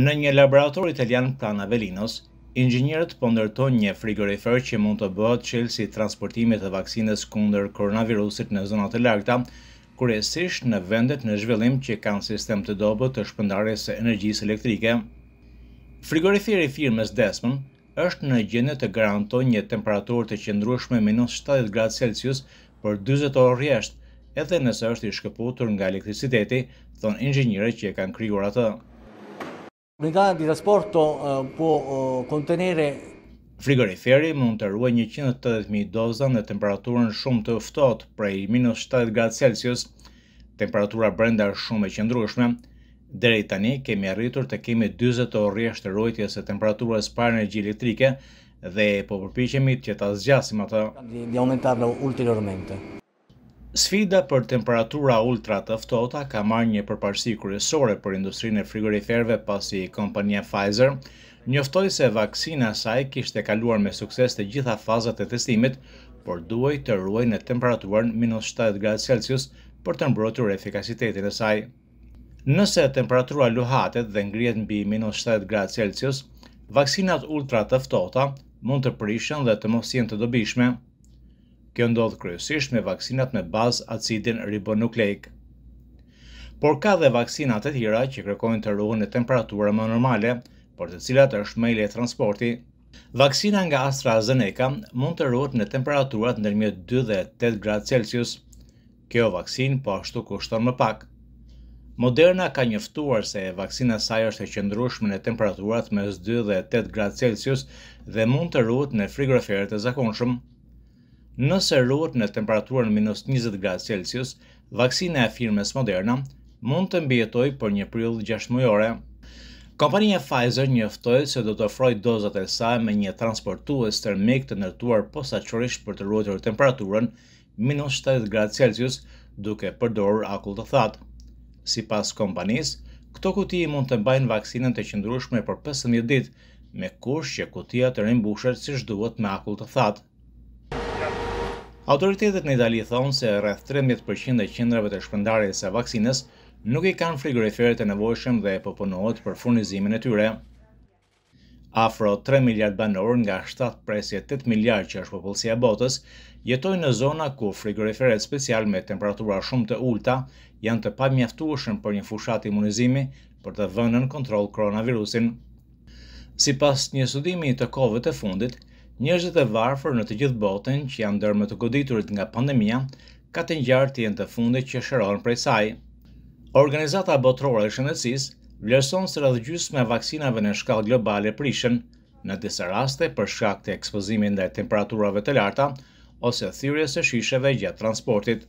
Në një laborator italian të Avellinos, Velinos, po ndërtojnë një frigorifer që mund të bëhet çelësi i transportimit të vaksinës kundër koronavirusit në zona të largëta, kryesisht në vendet në zhvillim që kanë sistem të dobët të shpëndarjes së energjisë elektrike. Frigoriferi i firmës Desmond është në gjendje të garantojë një temperaturë të qëndrueshme minus 70 gradë Celsius për 40 orë rresht, edhe nëse është i shkëputur nga elektriciteti, thon inxhinierët që e kanë krijuar atë. Unità di trasporto può po, contenere Frigoriferi mund të ruaj 180.000 doza në temperaturën shumë të ftoht, prej minus 70 gradë Celsius, temperatura brenda shumë e qëndrushme, Deri tani kemi arritur të kemi 40 orë të rojtjes e temperaturës pa energji elektrike dhe po përpiqemi që ta zgjasim ato. Sfida për temperatura ultra të ftohta ka marrë një përparësi kryesore për industrinë e frigoriferëve pasi kompania Pfizer njoftoi se vaksina e saj kishte kaluar me sukses të gjitha fazat e testimit, por duhej të ruajë në temperaturën minus -70 gradë Celsius për të mbrojtur efikasitetin e saj. Nëse temperatura luhatet dhe ngrihet mbi minus -70 gradë Celsius, vaksinat ultra të ftohta mund të prishën dhe të mos jenë të dobishme. Kjo ndodh kryesisht me vaksinat me bazë acidin ribonukleik. Por ka dhe vaksinat e tjera që kërkojnë të ruhen në temperatura më normale, por të cilat është me le transporti. Vaksina nga AstraZeneca mund të ruhet në temperaturat nërmjet 2 dhe 8 gradë Celsius. Kjo vaksin po ashtu kushton më pak. Moderna ka njëftuar se vaksina saj është e qëndrushme në temperaturat mes 2 dhe 8 gradë Celsius dhe mund të ruhet në frigroferet e zakonshëm nëse rruhet në temperaturën minus 20 gradë Celsius, vaksina e firmes Moderna mund të mbjetoj për një pryll 6 mujore. Kompanija Pfizer njëftojë se do të ofroj dozat e saj me një transportues termik të nërtuar posaqërish për të ruajtur temperaturën minus 70 gradë Celsius duke përdorur akull të thatë. Si pas kompanis, këto kuti mund të mbajnë vaksinën të qëndrushme për 15 ditë, me kush që kutia të rimbushet si shduhet me akull të thatë. Autoritetet në Itali thonë se rreth 13% e qendrave të shpëndarjes së vaksinës nuk i kanë frigoriferet e nevojshëm dhe po punohet për furnizimin e tyre. Afro 3 miliard banorë nga 7.8 miliard që është popullësia botës jetojnë në zona ku frigoriferet special me temperatura shumë të ulta janë të pamjaftueshëm për një fushat imunizimi për të vënë në kontroll koronavirusin. Sipas një studimi të kohëve të fundit, Njerëzit e varfër në të gjithë botën që janë ndër më të goditurit nga pandemia, ka të ngjarë të jenë të fundit që shërohen prej saj. Organizata botërore e shëndetësisë vlerëson se rreth gjysmë e vaksinave në shkallë globale prishën në disa raste për shkak të ekspozimit ndaj temperaturave të larta ose thyrjes së shisheve gjatë transportit.